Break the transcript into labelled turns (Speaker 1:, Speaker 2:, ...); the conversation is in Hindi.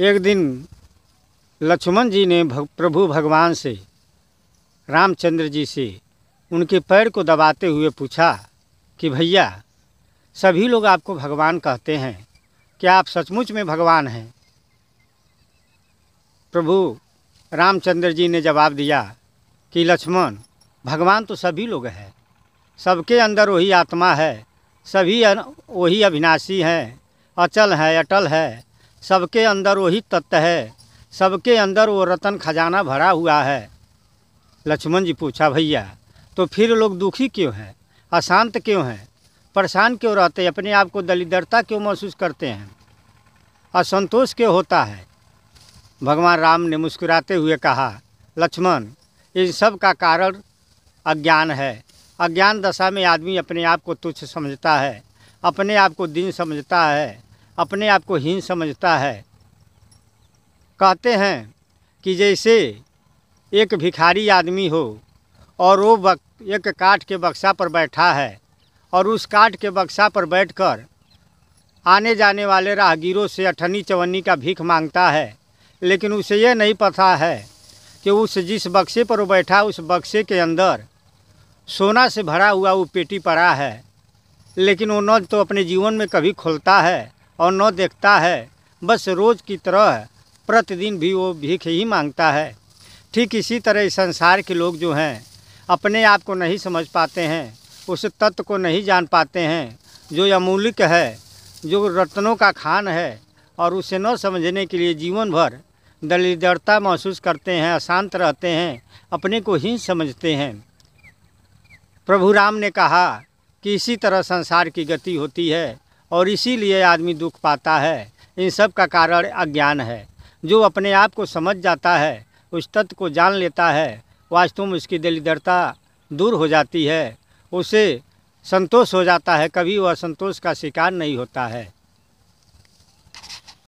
Speaker 1: एक दिन लक्ष्मण जी ने भग, प्रभु भगवान से रामचंद्र जी से उनके पैर को दबाते हुए पूछा कि भैया सभी लोग आपको भगवान कहते हैं क्या आप सचमुच में भगवान हैं प्रभु रामचंद्र जी ने जवाब दिया कि लक्ष्मण भगवान तो सभी लोग हैं सबके अंदर वही आत्मा है सभी वही अविनाशी हैं अचल है अटल है सबके अंदर वही तत्व है सबके अंदर वो रतन खजाना भरा हुआ है लक्ष्मण जी पूछा भैया तो फिर लोग दुखी क्यों हैं अशांत क्यों हैं परेशान क्यों रहते हैं अपने आप को दलिद्रता क्यों महसूस करते हैं असंतोष क्यों होता है भगवान राम ने मुस्कुराते हुए कहा लक्ष्मण इन सब का कारण अज्ञान है अज्ञान दशा में आदमी अपने आप को तुच्छ समझता है अपने आप को दिन समझता है अपने आप को हीन समझता है कहते हैं कि जैसे एक भिखारी आदमी हो और वो बक, एक काठ के बक्सा पर बैठा है और उस काठ के बक्सा पर बैठकर आने जाने वाले राहगीरों से अठन्नी चवन्नी का भीख मांगता है लेकिन उसे यह नहीं पता है कि उस जिस बक्से पर वो बैठा उस बक्से के अंदर सोना से भरा हुआ वो पेटी पड़ा है लेकिन वो न तो अपने जीवन में कभी खुलता है और न देखता है बस रोज़ की तरह प्रतिदिन भी वो भीख ही मांगता है ठीक इसी तरह इस संसार के लोग जो हैं अपने आप को नहीं समझ पाते हैं उस तत्व को नहीं जान पाते हैं जो अमूलिक है जो रत्नों का खान है और उसे न समझने के लिए जीवन भर दलिदरता महसूस करते हैं अशांत रहते हैं अपने को ही समझते हैं प्रभु राम ने कहा कि इसी तरह संसार की गति होती है और इसीलिए आदमी दुख पाता है इन सब का कारण अज्ञान है जो अपने आप को समझ जाता है उस तत्व को जान लेता है वास्तव में उसकी दलिद्रता दूर हो जाती है उसे संतोष हो जाता है कभी वह संतोष का शिकार नहीं होता है